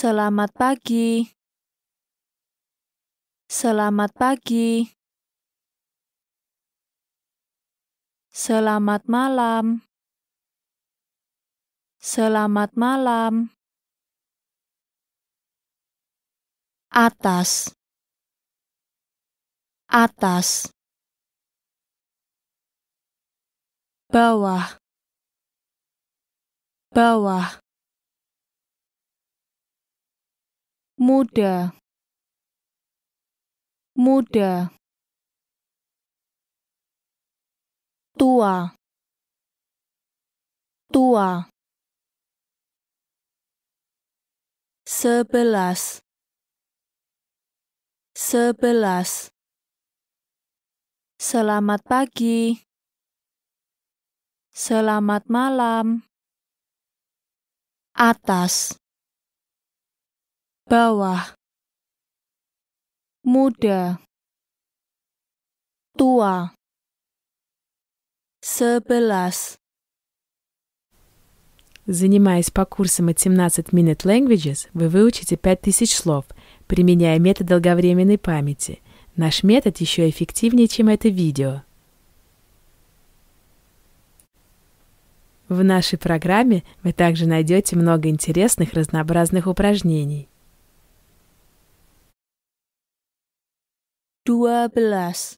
Selamat pagi. Selamat pagi. Selamat malam. Selamat malam. Atas. Atas. Bawah. Bawah. muda muda tua tua sebelas sebelas selamat pagi selamat malam atas bawah muda tua sebelas Занимаясь по курсам от 17 Minute Languages, вы выучите 5000 слов, применяя метод долговременной памяти. Наш метод еще эффективнее, чем это видео. В нашей программе вы также найдете много интересных разнообразных упражнений. dua belas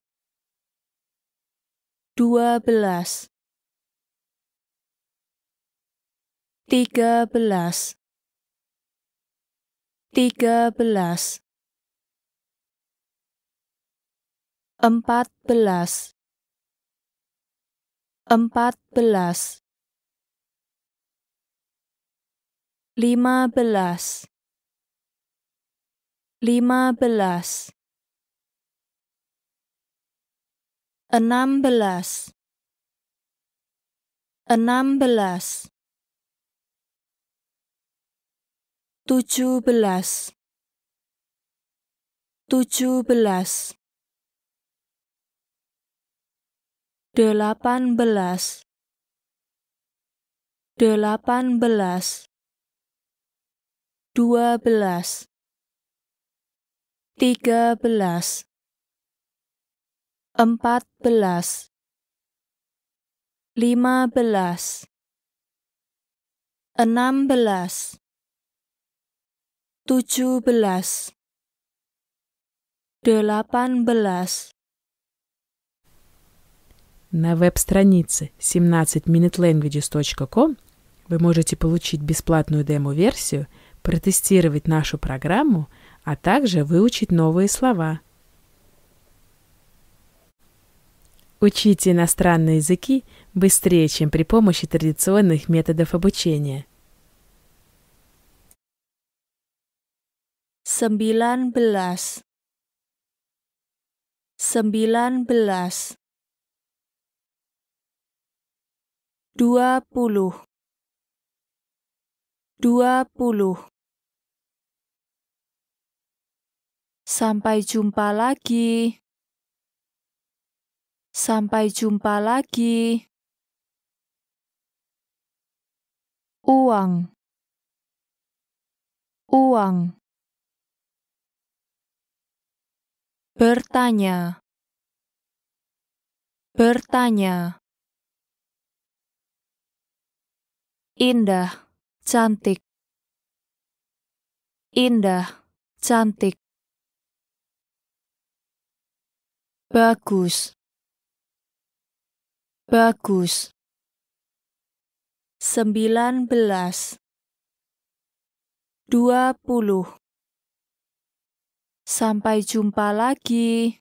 dua belas tiga belas tiga belas empat belas empat belas lima belas lima belas enam belas enam belas tujuh belas tujuh belas delapan belas delapan belas dua belas tiga belas empat belas, lima belas, enam belas, tujuh belas, delapan belas. На веб-странице 17minutelanguages.com вы можете получить бесплатную демо-версию, протестировать нашу программу, а также выучить новые слова – Учите иностранные языки быстрее, чем при помощи традиционных методов обучения. 19 19 20. puluh dua puluh sampai jumpa lagi Sampai jumpa lagi. Uang. Uang. Bertanya. Bertanya. Indah, cantik. Indah, cantik. Bagus, Bagus. Sembilan belas. Dua puluh. Sampai jumpa lagi.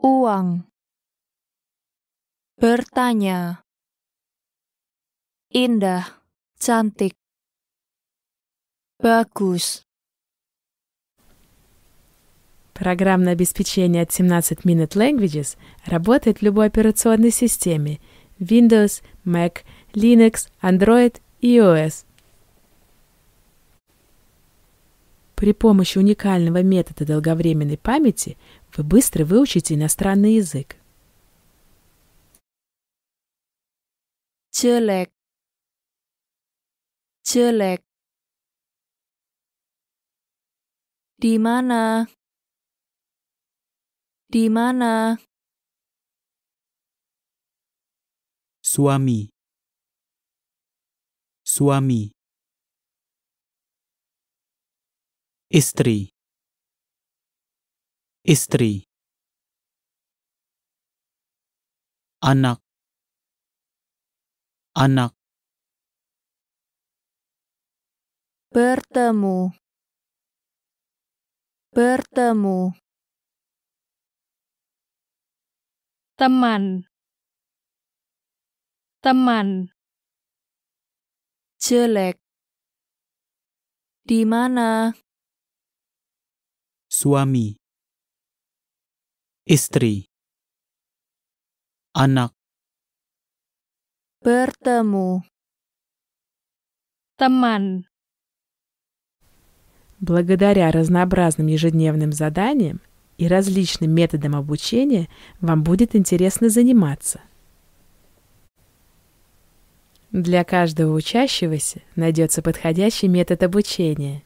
Uang. Bertanya. Indah, cantik. Bagus. Программное обеспечение от 17 Minute Languages работает в любой операционной системе Windows, Mac, Linux, Android и iOS. При помощи уникального метода долговременной памяти вы быстро выучите иностранный язык. Челек. Челек. Димана Di mana? Suami. Suami. Istri. Istri. Anak. Anak. bertemu bertemu Teman Teman Jelek Di mana? Suami Istri Anak Bertemu Teman Благодаря разнообразным ежедневным заданиям и различным методам обучения вам будет интересно заниматься. Для каждого учащегося найдется подходящий метод обучения.